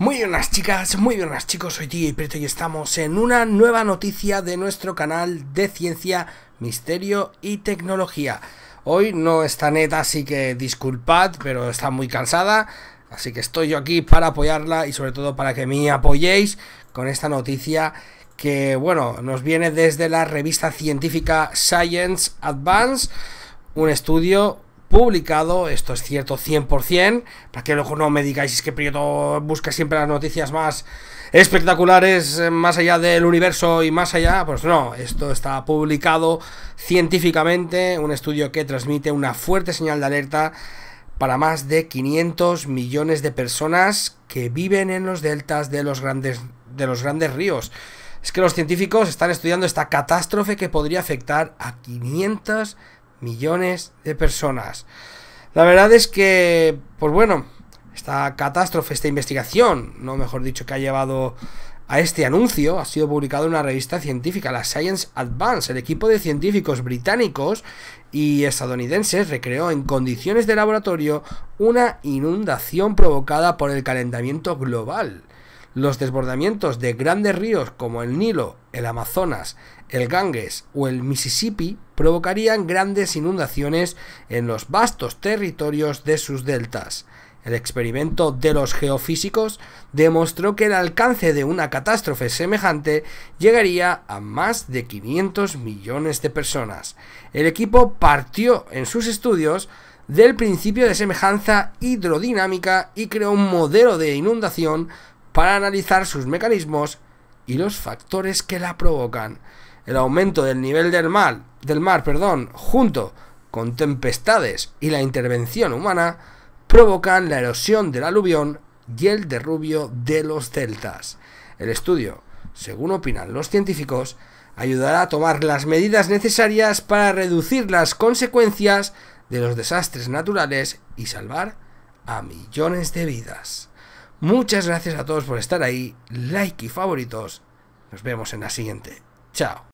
Muy buenas chicas, muy buenas chicos, soy Tío y Preto y estamos en una nueva noticia de nuestro canal de ciencia, misterio y tecnología. Hoy no está neta, así que disculpad, pero está muy cansada, así que estoy yo aquí para apoyarla y sobre todo para que me apoyéis con esta noticia que, bueno, nos viene desde la revista científica Science Advance, un estudio publicado, esto es cierto 100%, para que luego no me digáis que Prieto busca siempre las noticias más espectaculares eh, más allá del universo y más allá, pues no, esto está publicado científicamente, un estudio que transmite una fuerte señal de alerta para más de 500 millones de personas que viven en los deltas de los grandes, de los grandes ríos. Es que los científicos están estudiando esta catástrofe que podría afectar a 500 millones millones de personas. La verdad es que, pues bueno, esta catástrofe, esta investigación, no mejor dicho, que ha llevado a este anuncio ha sido publicado en una revista científica, la Science Advance. El equipo de científicos británicos y estadounidenses recreó en condiciones de laboratorio una inundación provocada por el calentamiento global. Los desbordamientos de grandes ríos como el Nilo, el Amazonas, el Ganges o el Mississippi provocarían grandes inundaciones en los vastos territorios de sus deltas. El experimento de los geofísicos demostró que el alcance de una catástrofe semejante llegaría a más de 500 millones de personas. El equipo partió en sus estudios del principio de semejanza hidrodinámica y creó un modelo de inundación para analizar sus mecanismos y los factores que la provocan. El aumento del nivel del mar, del mar perdón, junto con tempestades y la intervención humana provocan la erosión del aluvión y el derrubio de los deltas. El estudio, según opinan los científicos, ayudará a tomar las medidas necesarias para reducir las consecuencias de los desastres naturales y salvar a millones de vidas. Muchas gracias a todos por estar ahí, like y favoritos. Nos vemos en la siguiente. Chao.